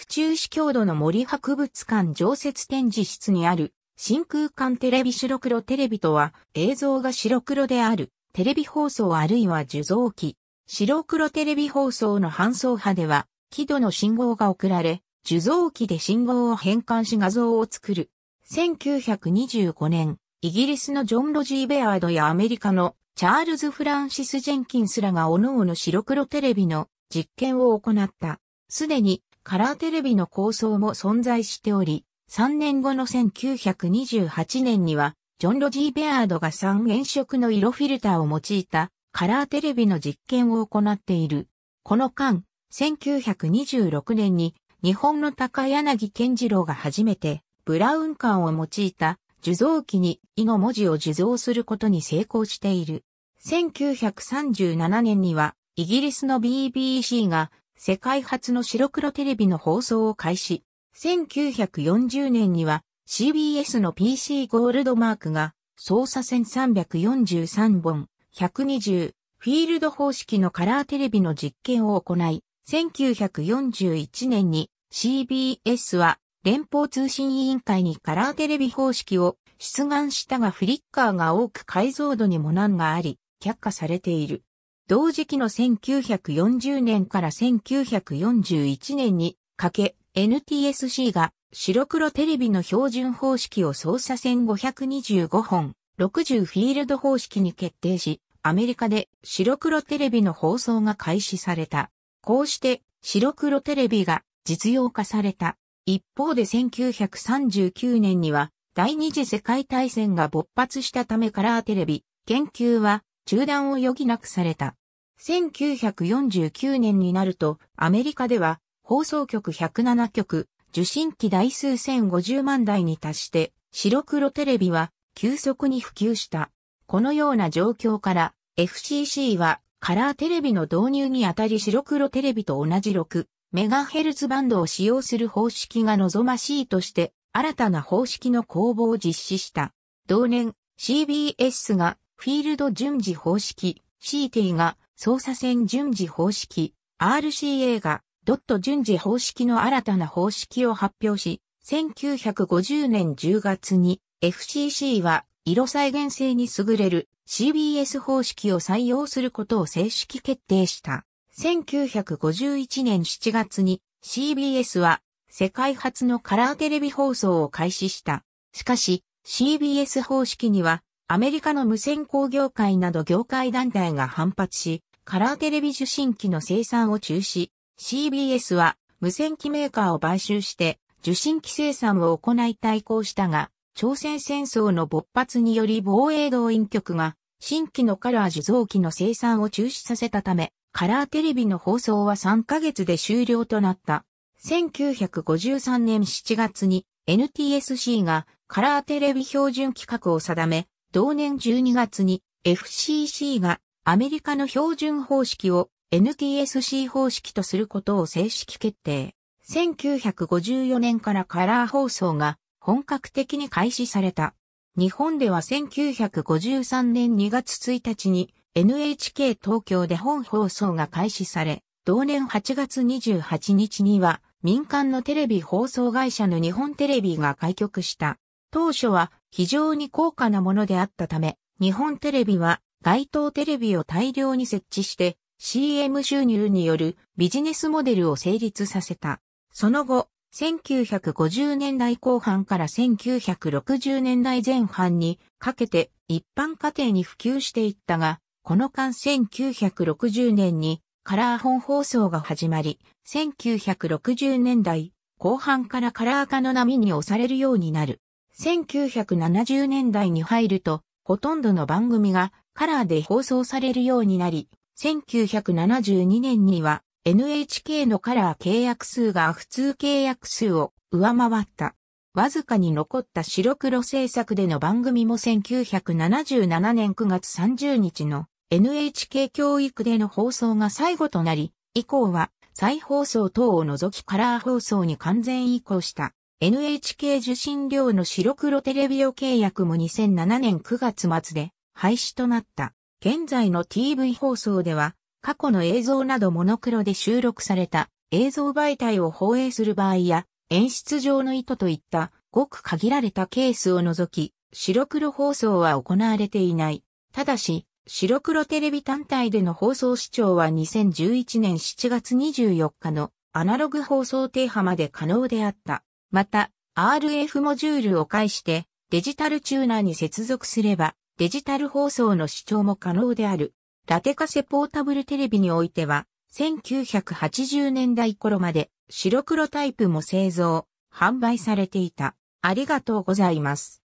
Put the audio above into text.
府中市郷土の森博物館常設展示室にある真空管テレビ白黒テレビとは映像が白黒であるテレビ放送あるいは受像機。白黒テレビ放送の搬送波では輝度の信号が送られ受像機で信号を変換し画像を作る。1925年、イギリスのジョン・ロジー・ベアードやアメリカのチャールズ・フランシス・ジェンキンスらが各々白黒テレビの実験を行った。すでにカラーテレビの構想も存在しており、3年後の1928年には、ジョン・ロジー・ベアードが3原色の色フィルターを用いたカラーテレビの実験を行っている。この間、1926年に日本の高柳健次郎が初めてブラウン管を用いた受像機に「囲の文字を受像することに成功している。1937年にはイギリスの BBC が世界初の白黒テレビの放送を開始。1940年には CBS の PC ゴールドマークが操作線343本120フィールド方式のカラーテレビの実験を行い、1941年に CBS は連邦通信委員会にカラーテレビ方式を出願したがフリッカーが多く解像度にも難があり、却下されている。同時期の1940年から1941年にかけ NTSC が白黒テレビの標準方式を操作線525本60フィールド方式に決定し、アメリカで白黒テレビの放送が開始された。こうして白黒テレビが実用化された。一方で1939年には第二次世界大戦が勃発したためカラーテレビ研究は中断を余儀なくされた。1949年になると、アメリカでは、放送局107局、受信機台数1050万台に達して、白黒テレビは急速に普及した。このような状況から、FCC はカラーテレビの導入にあたり白黒テレビと同じ6メガヘルツバンドを使用する方式が望ましいとして、新たな方式の公募を実施した。同年、CBS がフィールド順次方式、CT が捜査線順次方式 RCA がドット順次方式の新たな方式を発表し、1950年10月に FCC は色再現性に優れる CBS 方式を採用することを正式決定した。1951年7月に CBS は世界初のカラーテレビ放送を開始した。しかし CBS 方式にはアメリカの無線工業界など業界団体が反発し、カラーテレビ受信機の生産を中止、CBS は無線機メーカーを買収して受信機生産を行い対抗したが、朝鮮戦争の勃発により防衛動員局が新規のカラー受像機の生産を中止させたため、カラーテレビの放送は3ヶ月で終了となった。1953年7月に NTSC がカラーテレビ標準規格を定め、同年12月に FCC がアメリカの標準方式を NTSC 方式とすることを正式決定。1954年からカラー放送が本格的に開始された。日本では1953年2月1日に NHK 東京で本放送が開始され、同年8月28日には民間のテレビ放送会社の日本テレビが開局した。当初は非常に高価なものであったため、日本テレビは街頭テレビを大量に設置して CM 収入によるビジネスモデルを成立させた。その後、1950年代後半から1960年代前半にかけて一般家庭に普及していったが、この間1960年にカラー本放送が始まり、1960年代後半からカラー化の波に押されるようになる。1970年代に入ると、ほとんどの番組がカラーで放送されるようになり、1972年には NHK のカラー契約数が普通契約数を上回った。わずかに残った白黒制作での番組も1977年9月30日の NHK 教育での放送が最後となり、以降は再放送等を除きカラー放送に完全移行した NHK 受信料の白黒テレビを契約も2007年9月末で廃止となった。現在の TV 放送では、過去の映像などモノクロで収録された映像媒体を放映する場合や、演出上の意図といったごく限られたケースを除き、白黒放送は行われていない。ただし、白黒テレビ単体での放送視聴は2011年7月24日のアナログ放送停波まで可能であった。また、RF モジュールを介してデジタルチューナーに接続すればデジタル放送の視聴も可能である。ラテカセポータブルテレビにおいては、1980年代頃まで白黒タイプも製造、販売されていた。ありがとうございます。